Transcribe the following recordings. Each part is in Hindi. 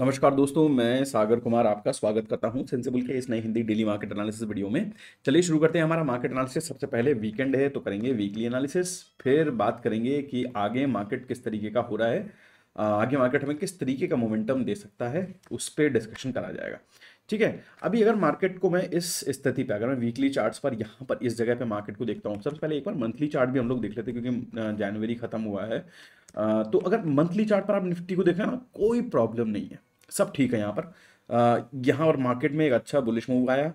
नमस्कार दोस्तों मैं सागर कुमार आपका स्वागत करता हूं सेंसिबल के इस नई Hindi daily market analysis video में चलिए शुरू करते हैं हमारा मार्केट एनालिसिस सबसे पहले वीकेंड है तो करेंगे वीकली एनालिसिस फिर बात करेंगे कि आगे मार्केट किस तरीके का हो रहा है आगे मार्केट हमें किस तरीके का मोमेंटम दे सकता है उस पर डिस्कशन करा जाएगा ठीक है अभी अगर मार्केट को मैं इस स्थिति पे अगर मैं वीकली चार्ट्स पर यहाँ पर इस जगह पे मार्केट को देखता हूँ सबसे पहले एक बार मंथली चार्ट भी हम लोग देख लेते हैं क्योंकि जनवरी ख़त्म हुआ है तो अगर मंथली चार्ट पर आप निफ्टी को देखें ना तो कोई प्रॉब्लम नहीं है सब ठीक है यहाँ पर यहाँ और मार्केट में एक अच्छा बुलिश मूव आया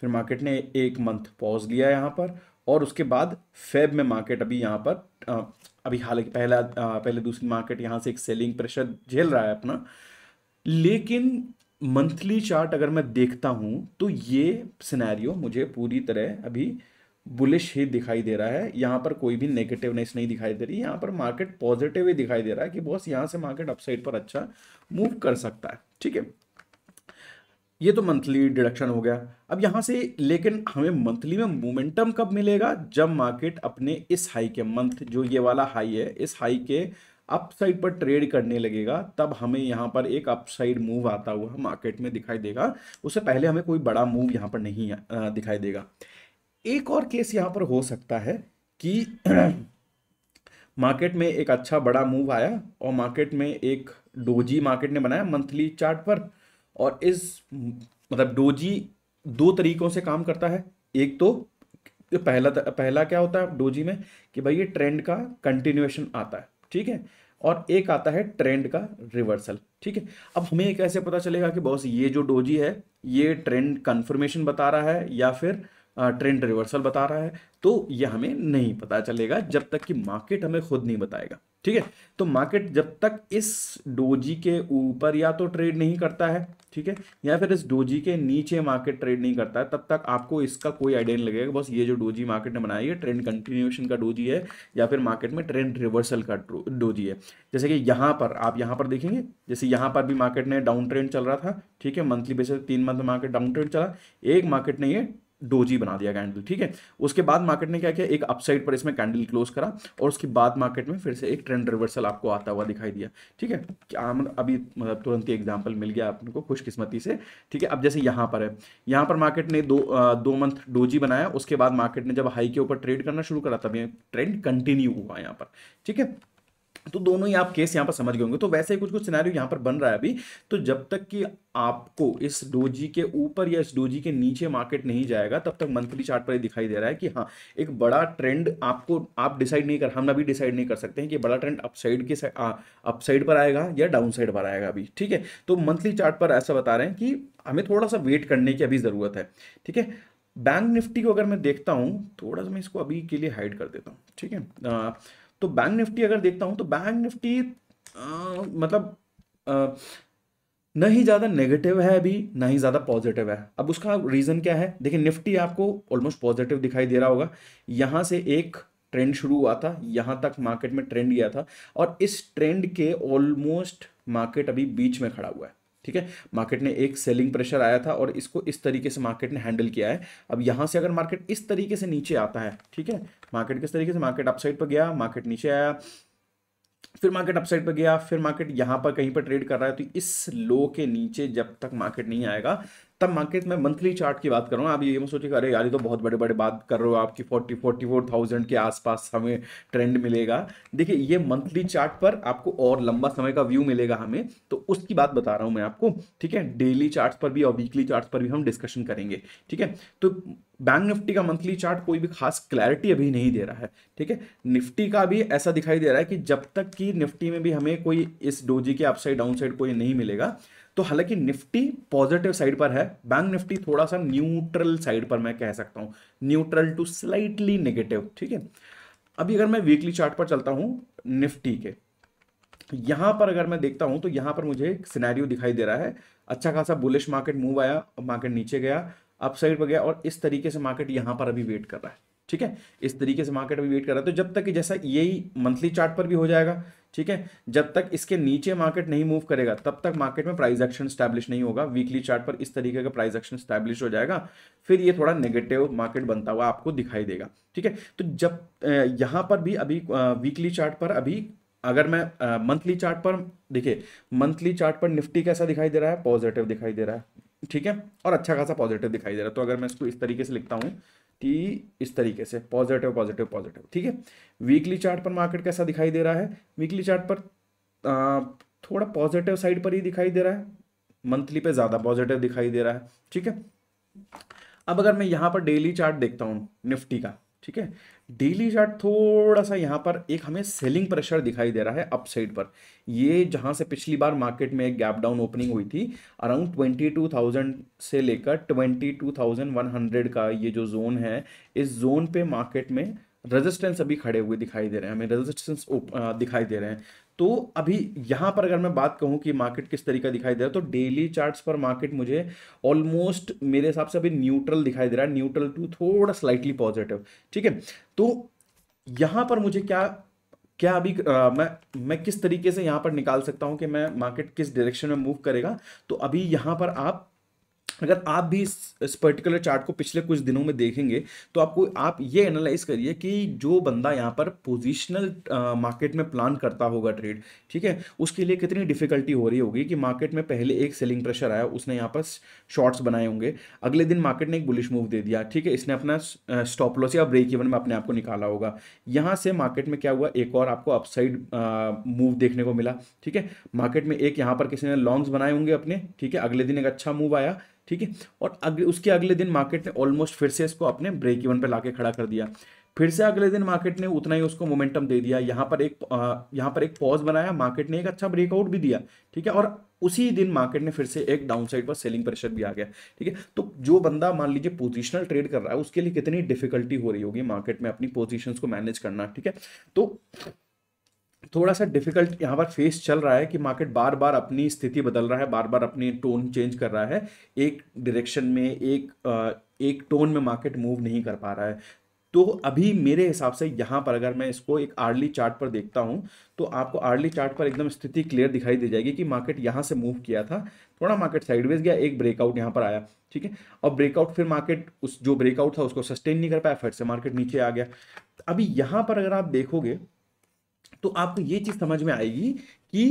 फिर मार्केट ने एक मंथ पॉज लिया यहाँ पर और उसके बाद फेब में मार्केट अभी यहाँ पर अभी हालांकि पहला पहले दूसरी मार्केट यहाँ से एक सेलिंग प्रेशर झेल रहा है अपना लेकिन मंथली चार्ट अगर मैं देखता हूँ तो ये सिनेरियो मुझे पूरी तरह अभी बुलिश ही दिखाई दे रहा है यहाँ पर कोई भी नेगेटिवनेस नहीं दिखाई दे रही यहाँ पर मार्केट पॉजिटिव ही दिखाई दे रहा है कि बॉस यहाँ से मार्केट अपसाइड पर अच्छा मूव कर सकता है ठीक है ये तो मंथली डिडक्शन हो गया अब यहाँ से लेकिन हमें मंथली में मोमेंटम कब मिलेगा जब मार्केट अपने इस हाई के मंथ जो ये वाला हाई है इस हाई के अपसाइड पर ट्रेड करने लगेगा तब हमें यहाँ पर एक अपसाइड मूव आता हुआ मार्केट में दिखाई देगा उससे पहले हमें कोई बड़ा मूव यहाँ पर नहीं दिखाई देगा एक और केस यहाँ पर हो सकता है कि मार्केट में एक अच्छा बड़ा मूव आया और मार्केट में एक डोजी मार्केट ने बनाया मंथली चार्ट पर और इस मतलब डोजी दो तरीकों से काम करता है एक तो पहला पहला क्या होता है डोजी में कि भाई ये ट्रेंड का कंटिन्यूएशन आता है ठीक है और एक आता है ट्रेंड का रिवर्सल ठीक है अब हमें कैसे पता चलेगा कि बॉस ये जो डोजी है ये ट्रेंड कंफर्मेशन बता रहा है या फिर ट्रेंड रिवर्सल बता रहा है तो यह हमें नहीं पता चलेगा जब तक कि मार्केट हमें खुद नहीं बताएगा ठीक है तो मार्केट जब तक इस डोजी के ऊपर या तो ट्रेड नहीं करता है ठीक है या फिर इस डोजी के नीचे मार्केट ट्रेड नहीं करता है तब तक आपको इसका कोई आइडिया नहीं लगेगा बस ये जो डोजी मार्केट ने बनाई है ट्रेंड कंटिन्यूएशन का डोजी है या फिर मार्केट में ट्रेंड रिवर्सल का डोजी है जैसे कि यहाँ पर आप यहाँ पर देखेंगे जैसे यहाँ पर भी मार्केट ने डाउन ट्रेंड चल रहा था ठीक है मंथली बेसिस तीन मंथ मार्केट डाउन ट्रेंड चला एक मार्केट ने यह डोजी बना दिया कैंडल ठीक है उसके बाद मार्केट ने क्या किया एक अपसाइड पर इसमें कैंडल क्लोज करा और उसके बाद मार्केट में फिर से एक ट्रेंड रिवर्सल आपको आता हुआ दिखाई दिया ठीक है क्या अभी मतलब तुरंत ही एग्जाम्पल मिल गया आपको खुशकिस्मती से ठीक है अब जैसे यहाँ पर है यहाँ पर मार्केट ने दो आ, दो मंथ डोजी बनाया उसके बाद मार्केट ने जब हाई के ऊपर ट्रेड करना शुरू करा तब ये ट्रेंड कंटिन्यू हुआ यहाँ पर ठीक है तो दोनों ही आप केस यहाँ पर समझ गए होंगे तो वैसे ही कुछ कुछ सिनेरियो यहाँ पर बन रहा है अभी तो जब तक कि आपको इस डोजी के ऊपर या इस डोजी के नीचे मार्केट नहीं जाएगा तब तक मंथली चार्ट पर ये दिखाई दे रहा है कि हाँ एक बड़ा ट्रेंड आपको आप डिसाइड नहीं कर हम अभी डिसाइड नहीं कर सकते हैं कि बड़ा ट्रेंड अपसाइड के अपसाइड पर आएगा या डाउन साइड पर आएगा अभी ठीक है तो मंथली चार्ट पर ऐसा बता रहे हैं कि हमें थोड़ा सा वेट करने की अभी ज़रूरत है ठीक है बैंक निफ्टी को अगर मैं देखता हूँ थोड़ा सा मैं इसको अभी के लिए हाइड कर देता हूँ ठीक है तो बैंक निफ्टी अगर देखता हूं तो बैंक निफ्टी आ, मतलब न ना ही ज़्यादा नेगेटिव है अभी ना ही ज़्यादा पॉजिटिव है अब उसका रीज़न क्या है देखिए निफ्टी आपको ऑलमोस्ट पॉजिटिव दिखाई दे रहा होगा यहां से एक ट्रेंड शुरू हुआ था यहां तक मार्केट में ट्रेंड गया था और इस ट्रेंड के ऑलमोस्ट मार्केट अभी बीच में खड़ा हुआ है ठीक है मार्केट ने एक सेलिंग प्रेशर आया था और इसको इस तरीके से मार्केट ने हैंडल किया है अब यहां से अगर मार्केट इस तरीके से नीचे आता है ठीक है मार्केट किस तरीके से मार्केट अपसाइड पर गया मार्केट नीचे आया फिर मार्केट अपसाइड पर गया फिर मार्केट यहां पर कहीं पर ट्रेड कर रहा है तो इस लो के नीचे जब तक मार्केट नहीं आएगा तब मार्केट में मंथली चार्ट की बात कर रहा हूँ आप ये मैं सोचिए अरे यार ये तो बहुत बड़े बड़े बात कर रहे हो आपकी फोर्टी फोर्टी फोर थाउजेंड के आसपास हमें ट्रेंड मिलेगा देखिए ये मंथली चार्ट पर आपको और लंबा समय का व्यू मिलेगा हमें तो उसकी बात बता रहा हूँ मैं आपको ठीक है डेली चार्ट पर भी और वीकली चार्ट पर भी हम डिस्कशन करेंगे ठीक है तो बैंक निफ्टी का मंथली चार्ट कोई भी खास क्लैरिटी अभी नहीं दे रहा है ठीक है निफ्टी का भी ऐसा दिखाई दे रहा है कि जब तक कि निफ्टी में भी हमें कोई इस डोजी के अपसाइड डाउनसाइड कोई नहीं मिलेगा तो हालांकि निफ्टी पॉजिटिव साइड पर है बैंक निफ्टी थोड़ा सा न्यूट्रल साइड पर मैं कह सकता हूँ न्यूट्रल टू स्लाइटली नेगेटिव ठीक है अभी अगर मैं वीकली चार्ट पर चलता हूँ निफ्टी के यहाँ पर अगर मैं देखता हूं तो यहां पर मुझे सिनेरियो दिखाई दे रहा है अच्छा खासा बुलिश मार्केट मूव आया मार्केट नीचे गया अपसाइड पर गया और इस तरीके से मार्केट यहाँ पर अभी वेट कर रहा है ठीक है इस तरीके से मार्केट अभी वेट कर रहा है तो जब तक जैसा यही मंथली चार्ट पर भी हो जाएगा ठीक है जब तक इसके नीचे मार्केट नहीं मूव करेगा तब तक मार्केट में प्राइस एक्शन स्टैब्लिश नहीं होगा वीकली चार्ट पर इस तरीके का प्राइस एक्शन स्टैब्लिश हो जाएगा फिर ये थोड़ा नेगेटिव मार्केट बनता हुआ आपको दिखाई देगा ठीक है तो जब यहाँ पर भी अभी वीकली चार्ट पर अभी अगर मैं मंथली चार्ट पर देखिए मंथली चार्ट पर निफ्टी कैसा दिखाई दे रहा है पॉजिटिव दिखाई दे रहा है ठीक है और अच्छा खासा पॉजिटिव दिखाई दे रहा है तो अगर मैं इसको इस तरीके से लिखता हूँ कि इस तरीके से पॉजिटिव पॉजिटिव पॉजिटिव ठीक है वीकली चार्ट पर मार्केट कैसा दिखाई दे रहा है वीकली चार्ट पर आ, थोड़ा पॉजिटिव साइड पर ही दिखाई दे रहा है मंथली पे ज़्यादा पॉजिटिव दिखाई दे रहा है ठीक है अब अगर मैं यहाँ पर डेली चार्ट देखता हूँ निफ्टी का ठीक है डेली चार्ट थोड़ा सा यहाँ पर एक हमें सेलिंग प्रेशर दिखाई दे रहा है अपसाइड पर ये जहाँ से पिछली बार मार्केट में एक गैप डाउन ओपनिंग हुई थी अराउंड ट्वेंटी टू थाउजेंड से लेकर twenty two thousand one hundred का ये जो जोन है इस जोन पे मार्केट में रेजिस्टेंस अभी खड़े हुए दिखाई दे रहे हैं हमें रेजिस्टेंस दिखाई दे रहे हैं तो अभी यहां पर अगर मैं बात कहूं कि मार्केट किस तरीका दिखाई दे रहा है तो डेली चार्ट्स पर मार्केट मुझे ऑलमोस्ट मेरे हिसाब से अभी न्यूट्रल दिखाई दे रहा है न्यूट्रल टू थोड़ा स्लाइटली पॉजिटिव ठीक है तो यहां पर मुझे क्या क्या अभी आ, मैं मैं किस तरीके से यहां पर निकाल सकता हूं कि मैं मार्केट किस डायरेक्शन में मूव करेगा तो अभी यहां पर आप अगर आप भी इस, पर्टिकुलर चार्ट को पिछले कुछ दिनों में देखेंगे तो आपको आप ये एनालाइज करिए कि जो बंदा यहाँ पर पोजिशनल मार्केट में प्लान करता होगा ट्रेड ठीक है उसके लिए कितनी डिफिकल्टी हो रही होगी कि मार्केट में पहले एक सेलिंग प्रेशर आया उसने यहाँ पर शॉर्ट्स बनाए होंगे अगले दिन मार्केट ने एक बुलिश मूव दे दिया ठीक है इसने अपना स्टॉप लॉस या ब्रेक इवन में अपने आप को निकाला होगा यहाँ से मार्केट में क्या हुआ एक और आपको अपसाइड मूव देखने को मिला ठीक है मार्केट में एक यहाँ पर किसी ने लॉन्ग्स बनाए होंगे अपने ठीक है अगले दिन एक अच्छा मूव आया ठीक है और अगले उसके अगले दिन मार्केट ने ऑलमोस्ट फिर से इसको अपने ब्रेक इवन ला के खड़ा कर दिया फिर से अगले दिन मार्केट ने उतना ही उसको मोमेंटम दे दिया यहाँ पर एक यहाँ पर एक पॉज बनाया मार्केट ने एक अच्छा ब्रेकआउट भी दिया ठीक है और उसी दिन मार्केट ने फिर से एक डाउन साइड पर सेलिंग प्रेशर भी आ गया ठीक है तो जो बंदा मान लीजिए पोजिशनल ट्रेड कर रहा है उसके लिए कितनी डिफिकल्टी हो रही होगी मार्केट में अपनी पोजिशन को मैनेज करना ठीक है तो थोड़ा सा डिफिकल्ट यहाँ पर फेस चल रहा है कि मार्केट बार बार अपनी स्थिति बदल रहा है बार बार अपनी टोन चेंज कर रहा है एक डायरेक्शन में एक एक टोन में मार्केट मूव नहीं कर पा रहा है तो अभी मेरे हिसाब से यहाँ पर अगर मैं इसको एक आर्ली चार्ट पर देखता हूँ तो आपको आर्ली चार्ट पर एकदम स्थिति क्लियर दिखाई दे जाएगी कि मार्केट यहाँ से मूव किया था थोड़ा मार्केट साइडवेज गया एक ब्रेकआउट यहाँ पर आया ठीक है और ब्रेकआउट फिर मार्केट उस जो ब्रेकआउट था उसको सस्टेन नहीं कर पाया फिर से मार्केट नीचे आ गया अभी यहाँ पर अगर आप देखोगे तो आपको ये चीज़ समझ में आएगी कि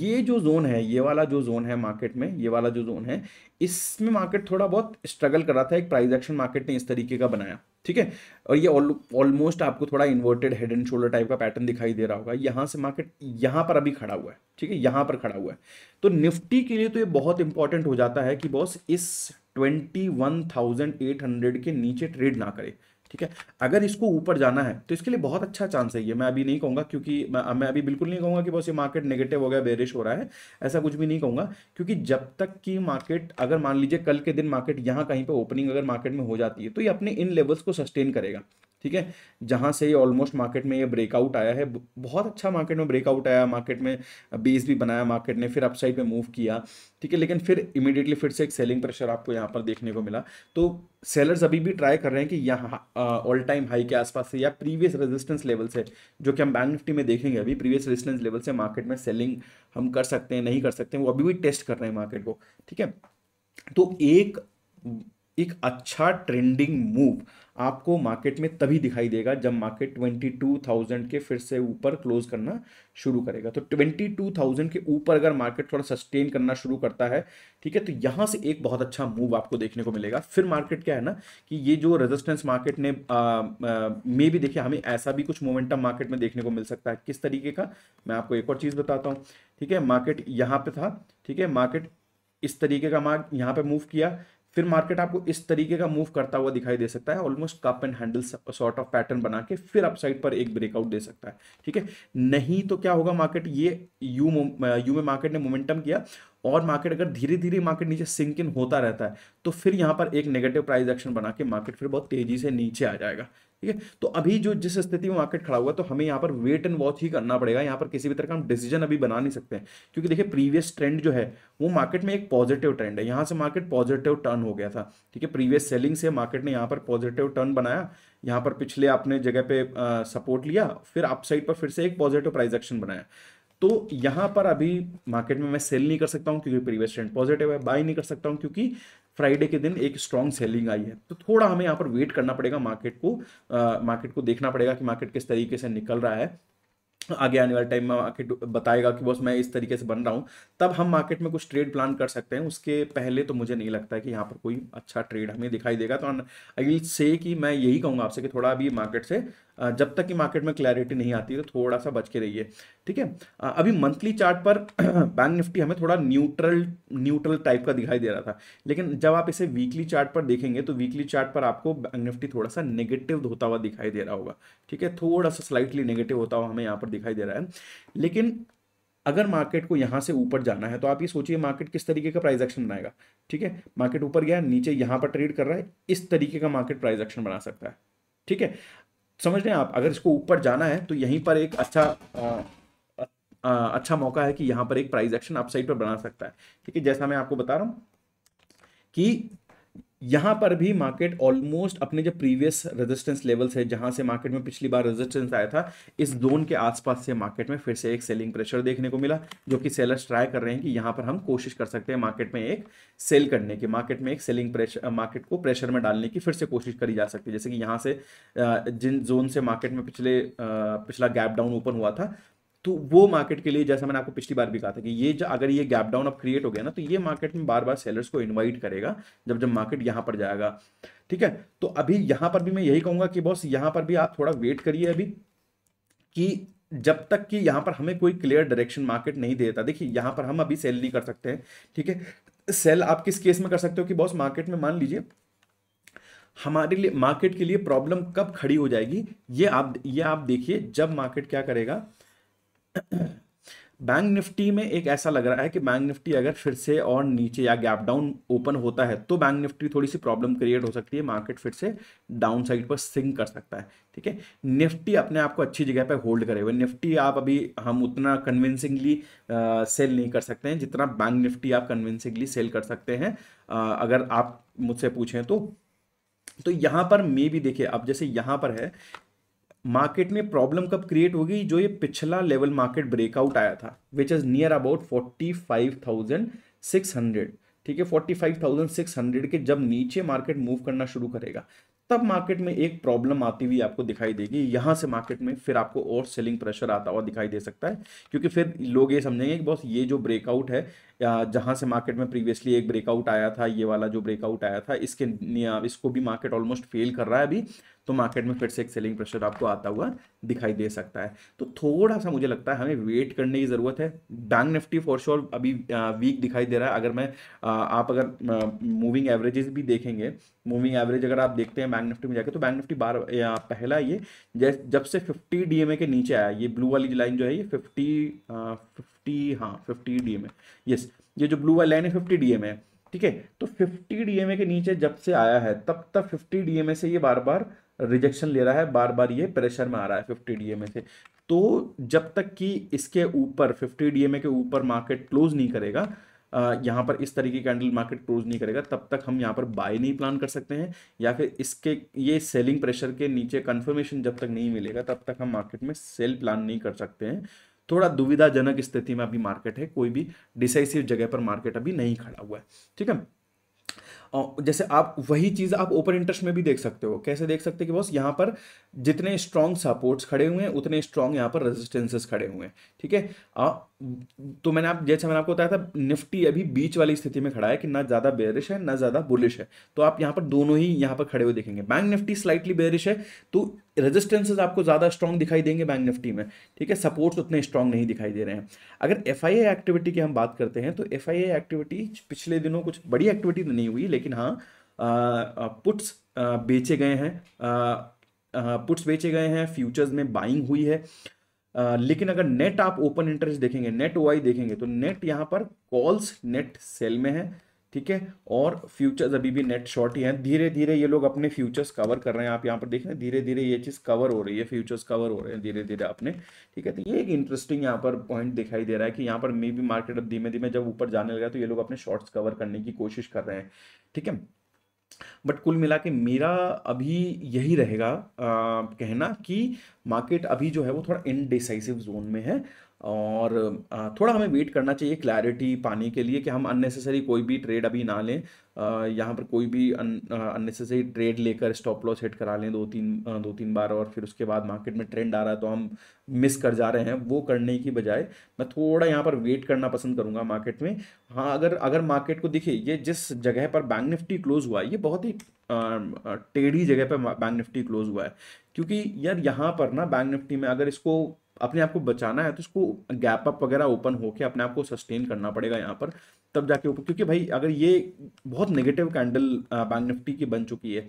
ये जो जोन है ये वाला जो जोन है मार्केट में ये वाला जो जोन है इसमें मार्केट थोड़ा बहुत स्ट्रगल कर रहा था एक प्राइस एक्शन मार्केट ने इस तरीके का बनाया ठीक है और ये ऑलमोस्ट आपको थोड़ा inverted head and shoulder type का पैटर्न दिखाई दे रहा होगा यहां से मार्केट यहां पर अभी खड़ा हुआ है ठीक है यहां पर खड़ा हुआ है तो निफ्टी के लिए तो ये बहुत इंपॉर्टेंट हो जाता है कि बॉस इस twenty one thousand eight hundred के नीचे ट्रेड ना करे ठीक है अगर इसको ऊपर जाना है तो इसके लिए बहुत अच्छा चांस है ये मैं अभी नहीं कहूंगा क्योंकि मैं, मैं अभी बिल्कुल नहीं कहूँगा कि बस ये मार्केट नेगेटिव हो गया बेरिश हो रहा है ऐसा कुछ भी नहीं कहूंगा क्योंकि जब तक कि मार्केट अगर मान लीजिए कल के दिन मार्केट यहाँ कहीं पर ओपनिंग अगर मार्केट में हो जाती है तो ये अपने इन लेवल्स को सस्टेन करेगा ठीक है जहाँ से ये ऑलमोस्ट मार्केट में ये ब्रेकआउट आया है बहुत अच्छा मार्केट में ब्रेकआउट आया मार्केट में बेस भी बनाया मार्केट ने फिर अपसाइड पे मूव किया ठीक है लेकिन फिर इमीडिएटली फिर से एक सेलिंग प्रेशर आपको यहाँ पर देखने को मिला तो सेलर्स अभी भी ट्राई कर रहे हैं कि यहाँ ऑल टाइम हाई के आसपास से या प्रीवियस रेजिस्टेंस लेवल से जो कि हम बैंक निफ्टी में देखेंगे अभी प्रीवियस रेजिस्टेंस लेवल से मार्केट में सेलिंग हम कर सकते हैं नहीं कर सकते हैं वो अभी भी टेस्ट कर रहे हैं मार्केट को ठीक है तो एक एक अच्छा ट्रेंडिंग मूव आपको मार्केट में तभी दिखाई देगा जब मार्केट 22,000 के फिर से ऊपर क्लोज करना शुरू करेगा तो 22,000 के ऊपर अगर मार्केट थोड़ा सस्टेन करना शुरू करता है ठीक है तो यहाँ से एक बहुत अच्छा मूव आपको देखने को मिलेगा फिर मार्केट क्या है ना कि ये जो रेजिस्टेंस मार्केट ने मे भी देखिए हमें ऐसा भी कुछ मोमेंटम मार्केट में देखने को मिल सकता है किस तरीके का मैं आपको एक और चीज़ बताता हूँ ठीक है मार्केट यहाँ पर था ठीक है मार्केट इस तरीके का मार्क यहाँ पे मूव किया फिर मार्केट आपको इस तरीके का मूव करता हुआ दिखाई दे सकता है almost cup and handle sort of pattern बना के फिर अपसाइड पर एक ब्रेकआउट दे सकता है ठीक है नहीं तो क्या होगा मार्केट ये यू यू में मार्केट ने मोमेंटम किया और मार्केट अगर धीरे धीरे मार्केट नीचे सिंक इन होता रहता है तो फिर यहाँ पर एक नेगेटिव प्राइस एक्शन बना के मार्केट फिर बहुत तेजी से नीचे आ जाएगा ठीक है तो अभी जो जिस स्थिति में मार्केट खड़ा हुआ तो हमें यहाँ पर वेट एंड वॉच ही करना पड़ेगा यहाँ पर किसी भी तरह का हम डिसीजन अभी बना नहीं सकते हैं क्योंकि देखिए प्रीवियस ट्रेंड जो है वो मार्केट में एक पॉजिटिव ट्रेंड है यहाँ से मार्केट पॉजिटिव टर्न हो गया था ठीक है प्रीवियस सेलिंग से मार्केट ने यहाँ पर पॉजिटिव टर्न बनाया यहाँ पर पिछले आपने जगह पर सपोर्ट लिया फिर अपसाइड पर फिर से एक पॉजिटिव प्राइज एक्शन बनाया तो यहाँ पर अभी मार्केट में मैं सेल नहीं कर सकता हूँ क्योंकि प्रीवियस ट्रेंड पॉजिटिव है बाय नहीं कर सकता हूँ क्योंकि फ्राइडे के दिन एक स्ट्रॉन्ग सेलिंग आई है तो थोड़ा हमें यहाँ पर वेट करना पड़ेगा मार्केट को मार्केट को देखना पड़ेगा कि मार्केट किस तरीके से निकल रहा है आगे आने वाले टाइम में मार्केट बताएगा कि बस मैं इस तरीके से बन रहा हूँ तब हम मार्केट में कुछ ट्रेड प्लान कर सकते हैं उसके पहले तो मुझे नहीं लगता है कि यहाँ पर कोई अच्छा ट्रेड हमें दिखाई देगा तो आई विल से कि मैं यही कहूँगा आपसे कि थोड़ा अभी मार्केट से जब तक कि मार्केट में क्लैरिटी नहीं आती तो थोड़ा सा बच के रहिए ठीक है अभी मंथली चार्ट पर बैंक निफ्टी हमें थोड़ा न्यूट्रल न्यूट्रल टाइप का दिखाई दे रहा था लेकिन जब आप इसे वीकली चार्ट पर देखेंगे तो वीकली चार्ट पर आपको बैंक निफ्टी थोड़ा सा नेगेटिव होता हुआ दिखाई दे रहा होगा ठीक है थोड़ा सा स्लाइटली नेगेटिव होता हुआ हमें यहाँ पर दिखाई दे रहा है लेकिन अगर मार्केट को यहाँ से ऊपर जाना है तो आप ये सोचिए मार्केट किस तरीके का प्राइस एक्शन बनाएगा ठीक है मार्केट ऊपर गया नीचे यहां पर ट्रेड कर रहा है इस तरीके का मार्केट प्राइस एक्शन बना सकता है ठीक है समझ रहे हैं आप अगर इसको ऊपर जाना है तो यहीं पर एक अच्छा आ, आ, अच्छा मौका है कि यहां पर एक प्राइस एक्शन अपसाइड पर बना सकता है ठीक है जैसा मैं आपको बता रहा हूं कि यहाँ पर भी मार्केट ऑलमोस्ट अपने जो प्रीवियस रेजिस्टेंस लेवल्स है जहां से मार्केट में पिछली बार रेजिस्टेंस आया था इस जोन के आसपास से मार्केट में फिर से एक सेलिंग प्रेशर देखने को मिला जो कि सेलर्स ट्राई कर रहे हैं कि यहाँ पर हम कोशिश कर सकते हैं मार्केट में एक सेल करने की मार्केट में एक सेलिंग प्रेशर मार्केट को प्रेशर में डालने की फिर से कोशिश करी जा सकती है जैसे कि यहाँ से जिन जोन से मार्केट में पिछले पिछला गैप डाउन ओपन हुआ था तो वो मार्केट के लिए जैसा मैंने आपको पिछली बार भी कहा था कि ये अगर ये गैप डाउन अब क्रिएट हो गया ना तो ये मार्केट में बार बार सेलर्स को इनवाइट करेगा जब जब मार्केट यहाँ पर जाएगा ठीक है तो अभी यहाँ पर भी मैं यही कहूँगा कि बॉस यहाँ पर भी आप थोड़ा वेट करिए अभी कि जब तक कि यहाँ पर हमें कोई क्लियर डायरेक्शन मार्केट नहीं देता देखिए यहाँ पर हम अभी सेल नहीं कर सकते हैं ठीक है सेल आप किस केस में कर सकते हो कि बॉस मार्केट में मान लीजिए हमारे लिए मार्केट के लिए प्रॉब्लम कब खड़ी हो जाएगी ये आप ये आप देखिए जब मार्केट क्या करेगा बैंक निफ्टी में एक ऐसा लग रहा है कि बैंक निफ्टी अगर फिर से और नीचे या गैप डाउन ओपन होता है तो बैंक निफ्टी थोड़ी सी प्रॉब्लम क्रिएट हो सकती है मार्केट फिर से डाउन साइड पर सिंक कर सकता है ठीक है निफ्टी अपने आप को अच्छी जगह पर होल्ड करे हुए निफ्टी आप अभी हम उतना कन्विंसिंगली सेल नहीं कर सकते हैं जितना बैंक निफ्टी आप कन्विंसिंगली सेल कर सकते हैं आ, अगर आप मुझसे पूछें तो तो यहाँ पर मे भी देखिए अब जैसे यहाँ पर है मार्केट में प्रॉब्लम कब क्रिएट हो गई जो ये पिछला लेवल मार्केट ब्रेकआउट आया था which is near about forty five thousand six hundred ठीक है forty five thousand six hundred के जब नीचे मार्केट मूव करना शुरू करेगा तब मार्केट में एक प्रॉब्लम आती हुई आपको दिखाई देगी यहाँ से मार्केट में फिर आपको और सेलिंग प्रेशर आता हुआ दिखाई दे सकता है क्योंकि फिर लोग ये समझेंगे कि बॉस ये जो ब्रेकआउट है जहाँ से मार्केट में प्रीवियसली एक ब्रेकआउट आया था ये वाला जो ब्रेकआउट आया था इसके इसको भी मार्केट ऑलमोस्ट फेल कर रहा है अभी तो मार्केट में फिर से एक सेलिंग प्रेशर आपको आता हुआ दिखाई दे सकता है तो थोड़ा सा मुझे लगता है हमें वेट करने की ज़रूरत है बैंक निफ्टी फॉर श्योर अभी वीक दिखाई दे रहा है अगर मैं आप अगर मूविंग एवरेजेस भी देखेंगे मूविंग एवरेज अगर आप देखते हैं बैंक निफ्टी में जाकर तो बैंक निफ्टी बार पहला ये जब से फिफ्टी डी के नीचे आया ये ब्लू वाली लाइन जो है ये फिफ्टी फिफ्टी हाँ फिफ्टी डी यस ये जो ब्लू वाली लाइन है फिफ्टी डी है ठीक है तो फिफ्टी डी के नीचे जब से आया है तब तक फिफ्टी डी से ये बार बार रिजेक्शन ले रहा है बार बार ये प्रेशर में आ रहा है फिफ्टी डी एम ए से तो जब तक कि इसके ऊपर फिफ्टी डी एम ए के ऊपर मार्केट क्लोज नहीं करेगा यहाँ पर इस तरीके की कैंडल मार्केट क्लोज नहीं करेगा तब तक हम यहाँ पर बाय नहीं प्लान कर सकते हैं या फिर इसके ये सेलिंग प्रेशर के नीचे कंफर्मेशन जब तक नहीं मिलेगा तब तक हम मार्केट में सेल प्लान नहीं कर सकते हैं थोड़ा दुविधाजनक स्थिति में अभी मार्केट है कोई भी डिसाइसिव जगह पर मार्केट अभी नहीं खड़ा हुआ है ठीक है जैसे आप वही चीज़ आप ओपन इंटरेस्ट में भी देख सकते हो कैसे देख सकते हो कि बॉस यहाँ पर जितने स्ट्रॉन्ग सपोर्ट्स खड़े हुए हैं उतने स्ट्रॉन्ग यहाँ पर रेजिस्टेंसेस खड़े हुए हैं ठीक है तो मैंने आप जैसे मैंने आपको बताया था निफ्टी अभी बीच वाली स्थिति में खड़ा है कि ना ज़्यादा बेरिश है ना ज़्यादा बुलिश है तो आप यहाँ पर दोनों ही यहाँ पर खड़े हुए देखेंगे बैंक निफ्टी स्लाइटली बेरिश है तो रेजिस्टेंसेज आपको ज़्यादा स्ट्रॉन्ग दिखाई देंगे बैंक निफ्टी में ठीक है सपोर्ट्स उतने स्ट्रॉन्ग नहीं दिखाई दे रहे हैं अगर एफ एक्टिविटी की हम बात करते हैं तो एफ एक्टिविटी पिछले दिनों कुछ बड़ी एक्टिविटी तो नहीं हुई लेकिन हाँ पुट्स बेचे गए हैं पुट्स बेचे गए हैं फ्यूचर्स में बाइंग हुई है आ, लेकिन अगर नेट आप ओपन इंटरेस्ट देखेंगे नेट ओआई देखेंगे तो नेट यहाँ पर कॉल्स नेट सेल में है ठीक है और फ्यूचर्स अभी भी नेट शॉर्ट ही हैं धीरे धीरे ये लोग अपने फ्यूचर्स कवर कर रहे हैं आप यहाँ पर देख रहे हैं धीरे धीरे ये चीज़ कवर हो रही है फ्यूचर्स कवर हो रहे हैं धीरे धीरे अपने ठीक है तो ये एक इंटरेस्टिंग यहाँ पर पॉइंट दिखाई दे रहा है कि यहाँ पर मे बी मार्केट अब धीमे धीमे जब ऊपर जाने लगा तो ये लोग अपने शॉर्ट्स कवर करने की कोशिश कर रहे हैं ठीक है बट कुल मिला के मेरा अभी यही रहेगा कहना कि मार्केट अभी जो है वो थोड़ा इनडिसाइसिव जोन में है और थोड़ा हमें वेट करना चाहिए क्लैरिटी पाने के लिए कि हम अननेसेसरी कोई भी ट्रेड अभी ना लें यहाँ पर कोई भी अननेसेसरी ट्रेड लेकर स्टॉप लॉस हिट करा लें दो तीन दो तीन बार और फिर उसके बाद मार्केट में ट्रेंड आ रहा है तो हम मिस कर जा रहे हैं वो करने की बजाय मैं थोड़ा यहाँ पर वेट करना पसंद करूँगा मार्केट में हाँ अगर अगर मार्केट को दिखे ये जिस जगह पर बैंक निफ्टी क्लोज हुआ है ये बहुत ही टेढ़ी जगह पर बैंक निफ्टी क्लोज हुआ है क्योंकि यार यहाँ पर ना बैंक निफ्टी में अगर इसको अपने आप को बचाना है तो इसको गैप अप वगैरह ओपन होकर अपने आप को सस्टेन करना पड़ेगा यहाँ पर तब जाके ऊपर क्योंकि भाई अगर ये बहुत नेगेटिव कैंडल बैंक निफ्टी की बन चुकी है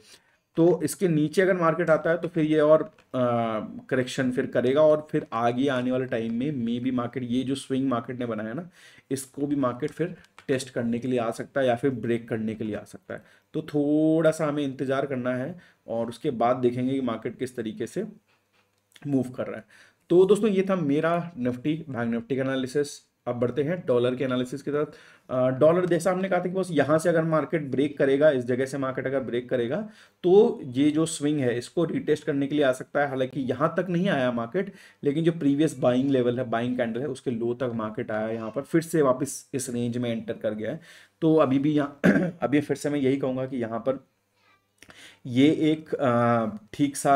तो इसके नीचे अगर मार्केट आता है तो फिर ये और करेक्शन फिर करेगा और फिर आगे आने वाले टाइम में मे बी मार्केट ये जो स्विंग मार्केट ने बनाया ना इसको भी मार्केट फिर टेस्ट करने के लिए आ सकता है या फिर ब्रेक करने के लिए आ सकता है तो थोड़ा सा हमें इंतज़ार करना है और उसके बाद देखेंगे कि मार्केट किस तरीके से मूव कर रहा है तो दोस्तों ये था मेरा निफ्टी बैंक निफ्टी का एनालिसिस अब बढ़ते हैं डॉलर के एनालिसिस के साथ डॉलर जैसा हमने कहा था कि बस यहाँ से अगर मार्केट ब्रेक करेगा इस जगह से मार्केट अगर ब्रेक करेगा तो ये जो स्विंग है इसको रिटेस्ट करने के लिए आ सकता है हालांकि यहाँ तक नहीं आया मार्केट लेकिन जो प्रीवियस बाइंग लेवल है बाइंग कैंडल है उसके लो तक मार्केट आया यहाँ पर फिर से वापस इस रेंज में एंटर कर गया है तो अभी भी यहाँ अभी फिर से मैं यही कहूँगा कि यहाँ पर ये एक ठीक सा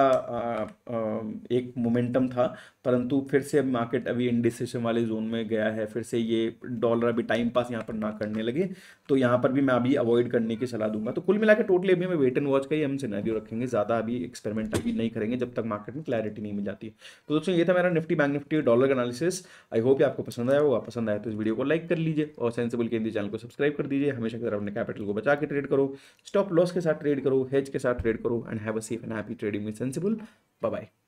एक मोमेंटम था परंतु फिर से मार्केट अभी इंडिसिशन वाले जोन में गया है फिर से ये डॉलर अभी टाइम पास यहाँ पर ना करने लगे तो यहाँ पर भी मैं अभी अवॉइड करने की सलाह दूंगा तो कुल मिला के टोटली अभी हमें वेट एंड वॉच का ही हम सिनेरियो रखेंगे ज़्यादा अभी एक्सपेरिमेंट अभी नहीं करेंगे जब तक मार्केट में क्लैरिटी नहीं मिल जाती तो दोस्तों ये था मेरा निफ्टी बैंक निफ्टी डॉलर का एनालिसिस आई होप आपको पसंद आया होगा पसंद आया तो इस वीडियो को लाइक कर लीजिए और सेंसिबल हिंदी चैनल को सब्सक्राइब कर दीजिए हमेशा की तरह अपने कैपिटल को बचा के ट्रेड करो स्टॉप लॉस के साथ ट्रेड करो हेज के साथ ट्रेड करो and have a safe and happy trading with sensible bye bye